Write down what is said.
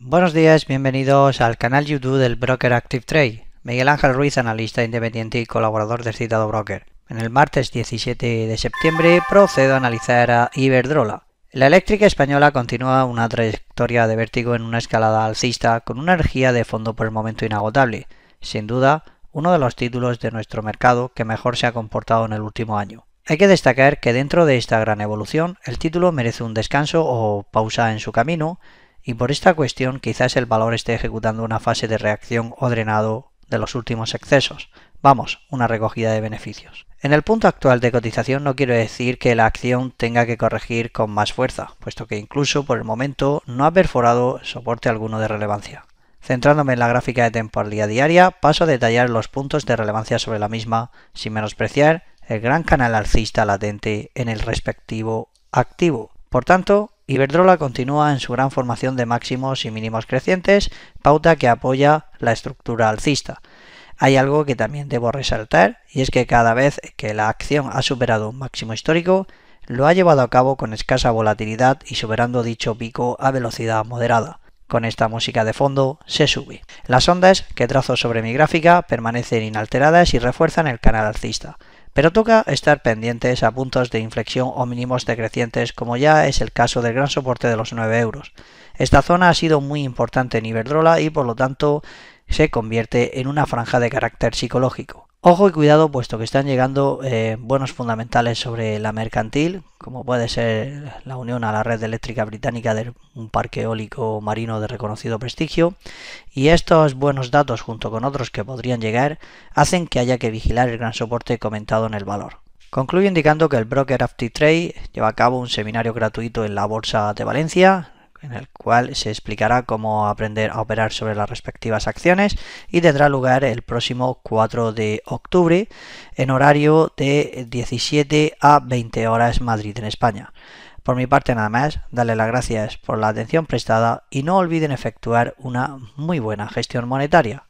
Buenos días, bienvenidos al canal YouTube del Broker Active Trade. Miguel Ángel Ruiz, analista independiente y colaborador del citado broker. En el martes 17 de septiembre procedo a analizar a Iberdrola. La eléctrica española continúa una trayectoria de vértigo en una escalada alcista con una energía de fondo por el momento inagotable. Sin duda, uno de los títulos de nuestro mercado que mejor se ha comportado en el último año. Hay que destacar que dentro de esta gran evolución, el título merece un descanso o pausa en su camino y por esta cuestión quizás el valor esté ejecutando una fase de reacción o drenado de los últimos excesos, vamos, una recogida de beneficios. En el punto actual de cotización no quiero decir que la acción tenga que corregir con más fuerza, puesto que incluso por el momento no ha perforado soporte alguno de relevancia. Centrándome en la gráfica de temporalidad diaria, paso a detallar los puntos de relevancia sobre la misma, sin menospreciar el gran canal alcista latente en el respectivo activo. Por tanto, Iberdrola continúa en su gran formación de máximos y mínimos crecientes, pauta que apoya la estructura alcista. Hay algo que también debo resaltar, y es que cada vez que la acción ha superado un máximo histórico, lo ha llevado a cabo con escasa volatilidad y superando dicho pico a velocidad moderada. Con esta música de fondo se sube. Las ondas que trazo sobre mi gráfica permanecen inalteradas y refuerzan el canal alcista pero toca estar pendientes a puntos de inflexión o mínimos decrecientes como ya es el caso del gran soporte de los 9 euros. Esta zona ha sido muy importante en Iberdrola y por lo tanto se convierte en una franja de carácter psicológico. Ojo y cuidado, puesto que están llegando eh, buenos fundamentales sobre la mercantil, como puede ser la unión a la red eléctrica británica de un parque eólico marino de reconocido prestigio, y estos buenos datos, junto con otros que podrían llegar, hacen que haya que vigilar el gran soporte comentado en el valor. Concluyo indicando que el broker AftiTrade lleva a cabo un seminario gratuito en la Bolsa de Valencia, en el cual se explicará cómo aprender a operar sobre las respectivas acciones y tendrá lugar el próximo 4 de octubre en horario de 17 a 20 horas Madrid en España. Por mi parte nada más, darle las gracias por la atención prestada y no olviden efectuar una muy buena gestión monetaria.